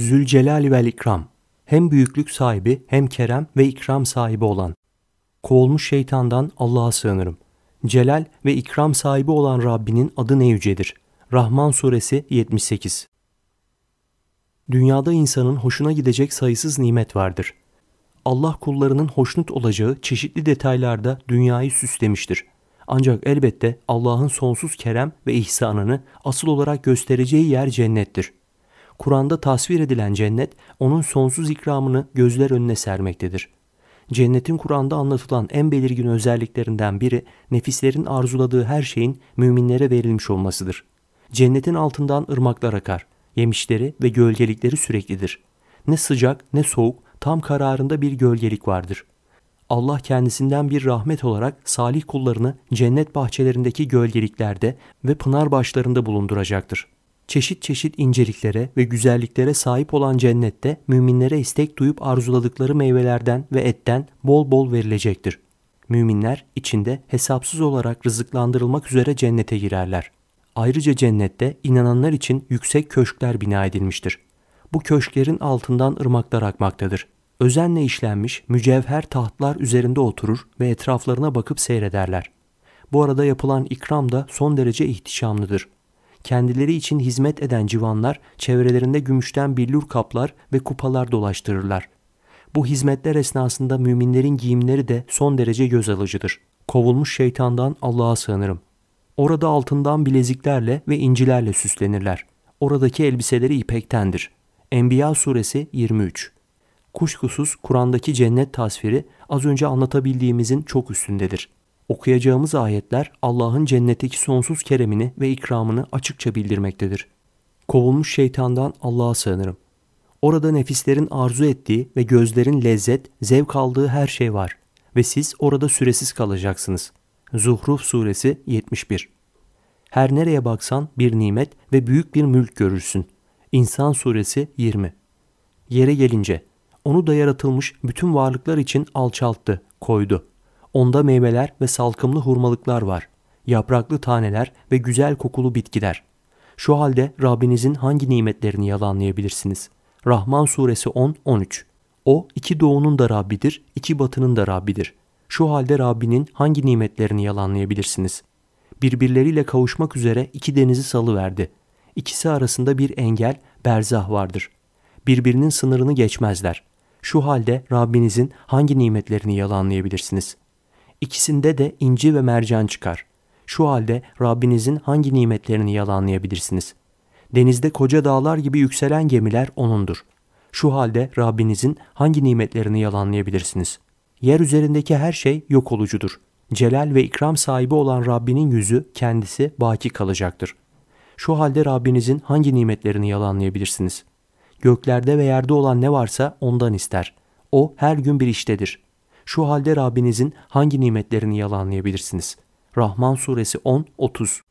Zülcelal vel İkram, hem büyüklük sahibi hem kerem ve ikram sahibi olan. Kovulmuş şeytandan Allah'a sığınırım. Celal ve ikram sahibi olan Rabbinin adı ne yücedir. Rahman Suresi 78 Dünyada insanın hoşuna gidecek sayısız nimet vardır. Allah kullarının hoşnut olacağı çeşitli detaylarda dünyayı süslemiştir. Ancak elbette Allah'ın sonsuz kerem ve ihsanını asıl olarak göstereceği yer cennettir. Kur'an'da tasvir edilen cennet onun sonsuz ikramını gözler önüne sermektedir. Cennetin Kur'an'da anlatılan en belirgin özelliklerinden biri nefislerin arzuladığı her şeyin müminlere verilmiş olmasıdır. Cennetin altından ırmaklar akar. Yemişleri ve gölgelikleri süreklidir. Ne sıcak ne soğuk tam kararında bir gölgelik vardır. Allah kendisinden bir rahmet olarak salih kullarını cennet bahçelerindeki gölgeliklerde ve pınar başlarında bulunduracaktır çeşit çeşit inceliklere ve güzelliklere sahip olan cennette müminlere istek duyup arzuladıkları meyvelerden ve etten bol bol verilecektir. Müminler içinde hesapsız olarak rızıklandırılmak üzere cennete girerler. Ayrıca cennette inananlar için yüksek köşkler bina edilmiştir. Bu köşklerin altından ırmaklar akmaktadır. Özenle işlenmiş mücevher tahtlar üzerinde oturur ve etraflarına bakıp seyrederler. Bu arada yapılan ikram da son derece ihtişamlıdır kendileri için hizmet eden civanlar çevrelerinde gümüşten billur kaplar ve kupalar dolaştırırlar. Bu hizmetler esnasında müminlerin giyimleri de son derece göz alıcıdır. Kovulmuş şeytandan Allah'a sığınırım. Orada altından bileziklerle ve incilerle süslenirler. Oradaki elbiseleri ipektendir. Enbiya suresi 23 Kuşkusuz Kur'an'daki cennet tasviri az önce anlatabildiğimizin çok üstündedir. Okuyacağımız ayetler Allah'ın cennetteki sonsuz keremini ve ikramını açıkça bildirmektedir. Kovulmuş şeytandan Allah'a sığınırım. Orada nefislerin arzu ettiği ve gözlerin lezzet, zevk aldığı her şey var ve siz orada süresiz kalacaksınız. Zuhruf suresi 71 Her nereye baksan bir nimet ve büyük bir mülk görürsün. İnsan suresi 20 Yere gelince onu da yaratılmış bütün varlıklar için alçalttı, koydu. Onda meyveler ve salkımlı hurmalıklar var. Yapraklı taneler ve güzel kokulu bitkiler. Şu halde Rabbinizin hangi nimetlerini yalanlayabilirsiniz? Rahman suresi 10-13 O iki doğunun da Rabbidir, iki batının da Rabbidir. Şu halde Rabbinin hangi nimetlerini yalanlayabilirsiniz? Birbirleriyle kavuşmak üzere iki denizi salıverdi. İkisi arasında bir engel, berzah vardır. Birbirinin sınırını geçmezler. Şu halde Rabbinizin hangi nimetlerini yalanlayabilirsiniz?'' İkisinde de inci ve mercan çıkar. Şu halde Rabbinizin hangi nimetlerini yalanlayabilirsiniz? Denizde koca dağlar gibi yükselen gemiler O'nundur. Şu halde Rabbinizin hangi nimetlerini yalanlayabilirsiniz? Yer üzerindeki her şey yok olucudur. Celal ve ikram sahibi olan Rabbinin yüzü kendisi baki kalacaktır. Şu halde Rabbinizin hangi nimetlerini yalanlayabilirsiniz? Göklerde ve yerde olan ne varsa ondan ister. O her gün bir iştedir.'' Şu halde Rabbinizin hangi nimetlerini yalanlayabilirsiniz? Rahman suresi 10-30